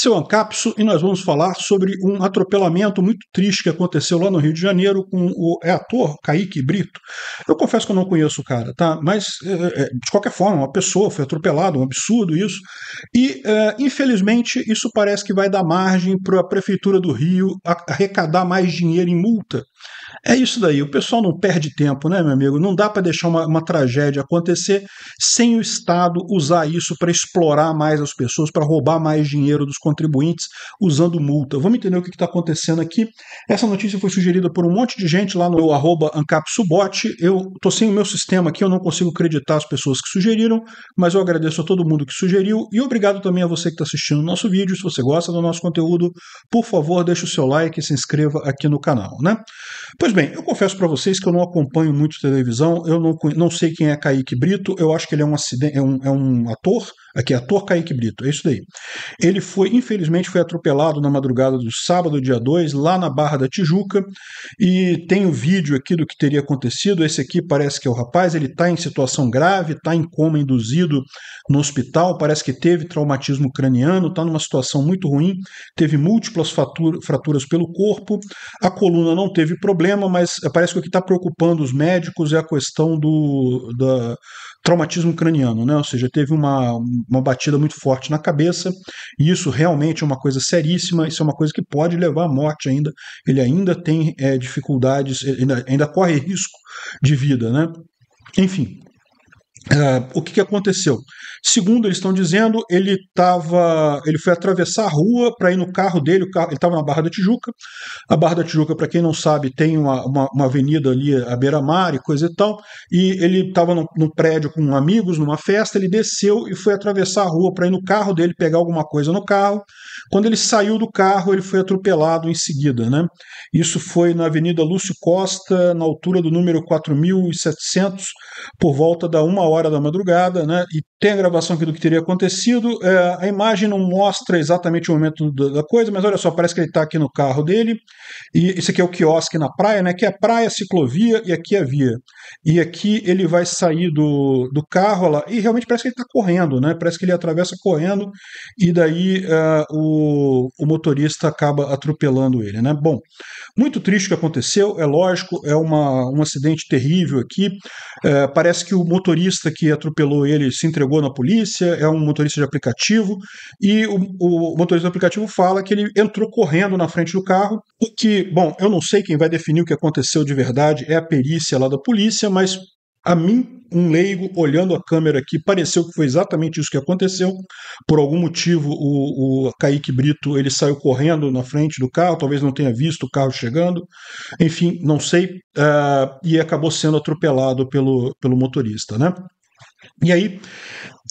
seu Ancapso e nós vamos falar sobre um atropelamento muito triste que aconteceu lá no Rio de Janeiro com o é ator Kaique Brito. Eu confesso que eu não conheço o cara, tá? Mas é, é de qualquer forma, uma pessoa foi atropelada, um absurdo isso. E é, infelizmente isso parece que vai dar margem para a prefeitura do Rio arrecadar mais dinheiro em multa é isso daí, o pessoal não perde tempo, né, meu amigo? Não dá para deixar uma, uma, tragédia acontecer sem o Estado usar isso para explorar mais as pessoas, para roubar mais dinheiro dos contribuintes usando multa. Vamos entender o que está acontecendo aqui. Essa notícia foi sugerida por um monte de gente lá no arroba AncapSubot. Eu tô sem o meu sistema aqui, eu não consigo acreditar as pessoas que sugeriram, mas eu agradeço a todo mundo que sugeriu e obrigado também a você que está assistindo o nosso vídeo. Se você gosta do nosso conteúdo, por favor, deixe o seu like e se inscreva aqui no canal, né? Pois bem, eu confesso para vocês que eu não acompanho muito televisão, eu não, não sei quem é Kaique Brito, eu acho que ele é um, acidente, é um, é um ator, Aqui, é ator Kaique Brito, é isso daí. Ele foi, infelizmente, foi atropelado na madrugada do sábado, dia 2, lá na Barra da Tijuca. E tem o um vídeo aqui do que teria acontecido. Esse aqui parece que é o rapaz, ele está em situação grave, está em coma induzido no hospital, parece que teve traumatismo craniano, está numa situação muito ruim, teve múltiplas fraturas pelo corpo, a coluna não teve problema, mas parece que o que está preocupando os médicos é a questão do da, traumatismo craniano, né? Ou seja, teve uma uma batida muito forte na cabeça, e isso realmente é uma coisa seríssima, isso é uma coisa que pode levar à morte ainda. Ele ainda tem é, dificuldades, ainda, ainda corre risco de vida, né? Enfim, Uh, o que, que, aconteceu? Segundo eles estão dizendo, ele tava, ele foi atravessar a rua para ir no carro dele. Carro, ele estava na Barra da Tijuca. A Barra da Tijuca, para quem não sabe, tem uma, uma, uma avenida ali à beira-mar e coisa e tal. E ele estava no prédio com amigos, numa festa. Ele desceu e foi atravessar a rua para ir no carro dele pegar alguma coisa no carro. Quando ele saiu do carro, ele foi atropelado em seguida, né? Isso foi na Avenida Lúcio Costa, na altura do número 4.700, por volta da uma hora da madrugada, né? E tem a gravação aqui do que teria acontecido. É, a imagem não mostra exatamente o momento da coisa, mas olha só, parece que ele está aqui no carro dele. E esse aqui é o quiosque na praia, né? Aqui é praia, ciclovia e aqui é via. E aqui ele vai sair do, do carro lá e realmente parece que ele está correndo, né? Parece que ele atravessa correndo e daí é, o, o motorista acaba atropelando ele, né? Bom, muito triste o que aconteceu, é lógico, é uma, um acidente terrível aqui. É, parece que o motorista motorista que atropelou ele se entregou na polícia, é um motorista de aplicativo, e o, o motorista do aplicativo fala que ele entrou correndo na frente do carro, o que, bom, eu não sei quem vai definir o que aconteceu de verdade, é a perícia lá da polícia, mas a mim, um leigo olhando a câmera aqui, pareceu que foi exatamente isso que aconteceu. Por algum motivo, o, o Kaique Brito ele saiu correndo na frente do carro, talvez não tenha visto o carro chegando, enfim, não sei, uh, e acabou sendo atropelado pelo, pelo motorista, né? E aí,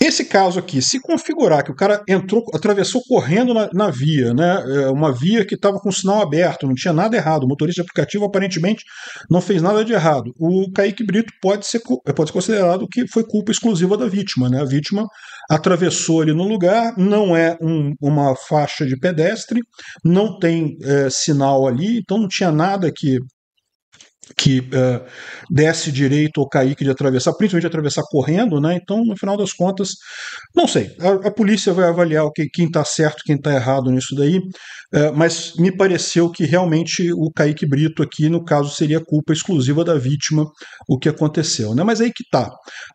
esse caso aqui, se configurar que o cara entrou, atravessou correndo na, na via, né? É, uma via que estava com sinal aberto, não tinha nada errado. O motorista de aplicativo aparentemente não fez nada de errado. O Kaique Brito pode ser, pode ser considerado que foi culpa exclusiva da vítima, né? A vítima atravessou ali no lugar, não é um, uma faixa de pedestre, não tem é, sinal ali, então não tinha nada que que uh, é, desse direito ao Kaique de atravessar, principalmente de atravessar correndo, né? Então, no final das contas, não sei. A, a polícia vai avaliar que quem está certo, quem está errado nisso daí, uh, mas me pareceu que realmente o Kaique Brito aqui, no caso, seria culpa exclusiva da vítima o que aconteceu, né? Mas aí que tá.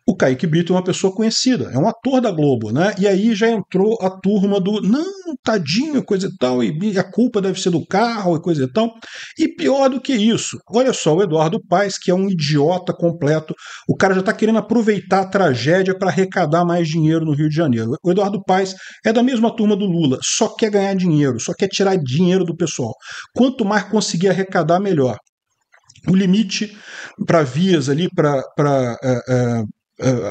O Kaique Brito é uma pessoa conhecida, é um ator da Globo, né? E aí já entrou a turma do não, tadinho, coisa e tal, e a culpa deve ser do carro e coisa e tal. E pior do que isso, olha só, Eduardo Paes, que é um idiota completo. O cara já está querendo aproveitar a tragédia para arrecadar mais dinheiro no Rio de Janeiro. O Eduardo Paes é da mesma turma do Lula, só quer ganhar dinheiro, só quer tirar dinheiro do pessoal. Quanto mais conseguir arrecadar, melhor. O limite para vias ali, para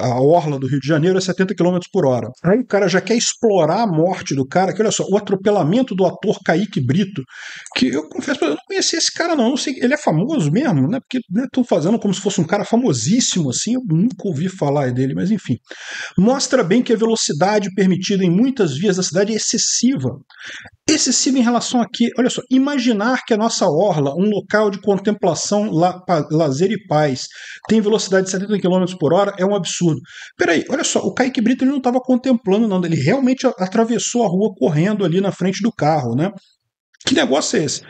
a orla do Rio de Janeiro é 70 km por hora. Aí o cara já quer explorar a morte do cara, que olha só, o atropelamento do ator Kaique Brito, que eu confesso, eu não conhecia esse cara não, não sei, ele é famoso mesmo, né, porque estou né, fazendo como se fosse um cara famosíssimo, assim, eu nunca ouvi falar dele, mas enfim. Mostra bem que a velocidade permitida em muitas vias da cidade é excessiva. Excessivo em relação aqui, olha só, imaginar que a nossa orla, um local de contemplação, la, pa, lazer e paz, tem velocidade de 70 km por hora é um absurdo. Peraí, olha só, o Kaique Brito ele não estava contemplando, não, ele realmente atravessou a rua correndo ali na frente do carro, né? Que negócio é esse?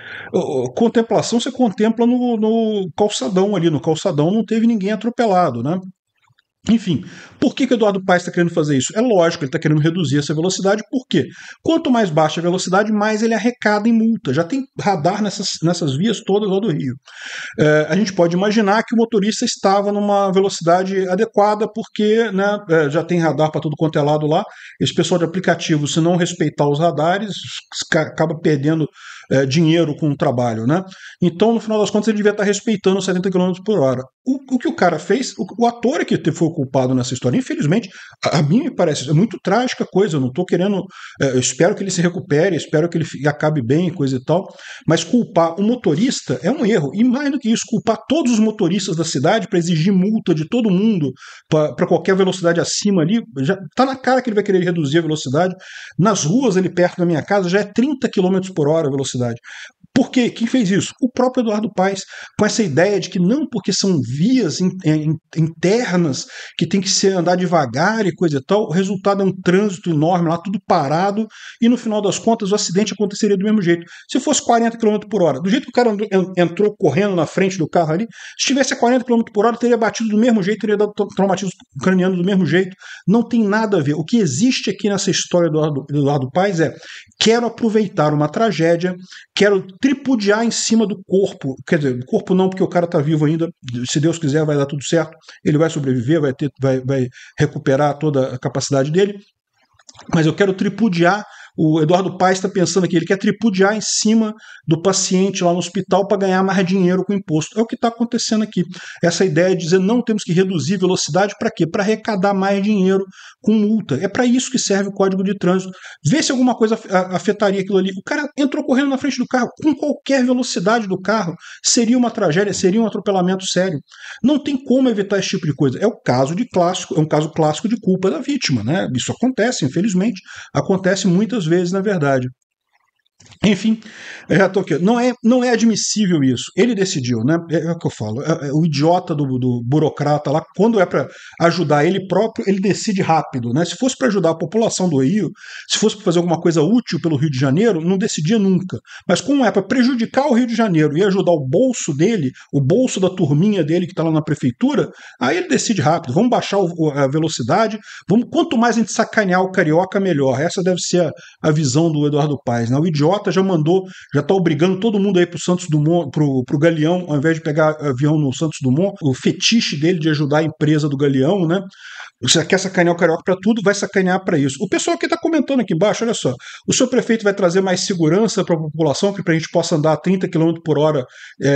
Contemplação você contempla no, no calçadão ali, no calçadão não teve ninguém atropelado, né? Enfim, por que, que o Eduardo Paes está querendo fazer isso? É lógico, ele está querendo reduzir essa velocidade, por quê? Quanto mais baixa a velocidade, mais ele arrecada em multa. Já tem radar nessas, nessas vias todas lá do Rio. É, a gente pode imaginar que o motorista estava numa velocidade adequada, porque né, é, já tem radar para tudo quanto é lado lá. Esse pessoal de aplicativo, se não respeitar os radares, acaba perdendo é, dinheiro com o trabalho. Né? Então, no final das contas, ele devia estar tá respeitando 70 km por hora. O, o que o cara fez, o, o ator é que foi culpado nessa história. Infelizmente, a, a mim me parece é muito trágica coisa. Eu não estou querendo. É, espero que ele se recupere, espero que ele acabe bem, coisa e tal. Mas culpar o motorista é um erro. E mais do que isso, culpar todos os motoristas da cidade para exigir multa de todo mundo para qualquer velocidade acima ali, já tá na cara que ele vai querer reduzir a velocidade. Nas ruas ali perto da minha casa já é 30 km por hora a velocidade. Por quê? Quem fez isso? O próprio Eduardo Paes, com essa ideia de que não porque são vias é, internas que tem que ser andar devagar e coisa e tal, o resultado é um trânsito enorme lá, tudo parado, e no final das contas o acidente aconteceria do mesmo jeito. Se fosse 40 km por hora, do jeito que o cara entrou correndo na frente do carro ali, se tivesse a 40 km por hora, teria batido do mesmo jeito, teria dado traumatismo craniano do mesmo jeito. Não tem nada a ver. O que existe aqui nessa história do Eduardo, do Eduardo Paes é quero aproveitar uma tragédia, quero tripudiar em cima do corpo. Quer dizer, do corpo não, porque o cara está vivo ainda. Se Deus quiser, vai dar tudo certo. Ele vai sobreviver, vai, ter, vai, vai recuperar toda a capacidade dele. Mas eu quero tripudiar o Eduardo Paes está pensando aqui, ele quer tripudiar em cima do paciente lá no hospital para ganhar mais dinheiro com imposto. É o que está acontecendo aqui. Essa ideia de dizer não temos que reduzir velocidade para quê? Para arrecadar mais dinheiro com multa. É para isso que serve o Código de Trânsito. Vê se alguma coisa afetaria aquilo ali. O cara entrou correndo na frente do carro com qualquer velocidade do carro. Seria uma tragédia, seria um atropelamento sério. Não tem como evitar esse tipo de coisa. É o caso de clássico, é um caso clássico de culpa da vítima, né? Isso acontece, infelizmente, acontece muitas muitas vezes, na verdade. Enfim, já é, tô aqui. Não é, não é admissível isso. Ele decidiu, né? É, é, o que eu falo. É, é o idiota do, do, burocrata lá, quando é para ajudar ele próprio, ele decide rápido, né? Se fosse para ajudar a população do Rio, se fosse para fazer alguma coisa útil pelo Rio de Janeiro, não decidia nunca. Mas como é para prejudicar o Rio de Janeiro e ajudar o bolso dele, o bolso da turminha dele que está lá na prefeitura, aí ele decide rápido. Vamos baixar o, a velocidade. Vamos quanto mais a gente sacanear o carioca melhor. Essa deve ser a, a visão do Eduardo Paes, né? O idiota já mandou, já está obrigando todo mundo aí pro Santos Dumont, pro pro Galeão, ao invés de pegar avião no Santos Dumont, o fetiche dele de ajudar a empresa do Galeão, né? Você quer sacanear o carioca para tudo, vai sacanear para isso. O pessoal que está comentando aqui embaixo, olha só, o seu prefeito vai trazer mais segurança para a população, para a gente possa andar a 30 km por hora é,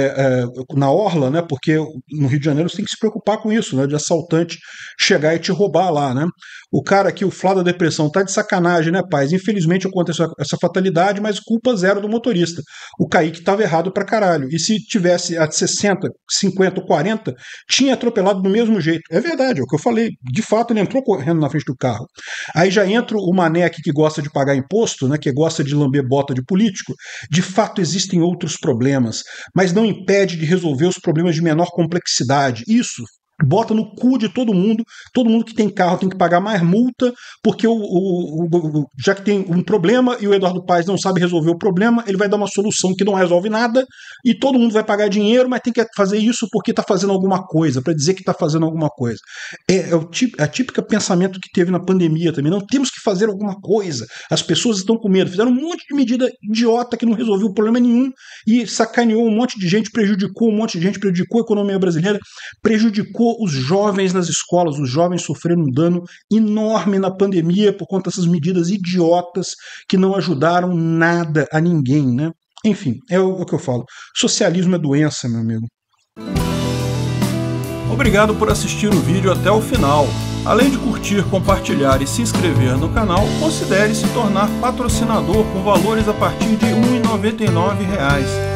é, na orla, né? Porque no Rio de Janeiro você tem que se preocupar com isso, né? De assaltante chegar e te roubar lá, né? O cara aqui, o Flá da Depressão, tá de sacanagem, né, paz? Infelizmente aconteceu essa fatalidade, mas culpa zero do motorista. O Kaique estava errado pra caralho. E se tivesse a 60, 50 40, tinha atropelado do mesmo jeito. É verdade, é o que eu falei. De fato, ele entrou correndo na frente do carro. Aí já entra o mané aqui que gosta de pagar imposto, né, que gosta de lamber bota de político. De fato, existem outros problemas, mas não impede de resolver os problemas de menor complexidade. Isso bota no cu de todo mundo. Todo mundo que tem carro tem que pagar mais multa, porque o, o, o, já que tem um problema e o Eduardo Paes não sabe resolver o problema, ele vai dar uma solução que não resolve nada e todo mundo vai pagar dinheiro, mas tem que fazer isso porque está fazendo alguma coisa, para dizer que está fazendo alguma coisa. É, é o típico, é típica pensamento que teve na pandemia também. Não temos que fazer alguma coisa. As pessoas estão com medo. Fizeram um monte de medida idiota que não resolveu problema nenhum e sacaneou um monte de gente, prejudicou um monte de gente, prejudicou a economia brasileira, prejudicou os jovens nas escolas, os jovens sofreram um dano enorme na pandemia por conta dessas medidas idiotas que não ajudaram nada a ninguém, né? Enfim, é, é o que eu falo. Socialismo é doença, meu amigo. Obrigado por assistir o vídeo até o final. Além de curtir, compartilhar e se inscrever no canal, considere se tornar patrocinador com valores a partir de R$ 1,99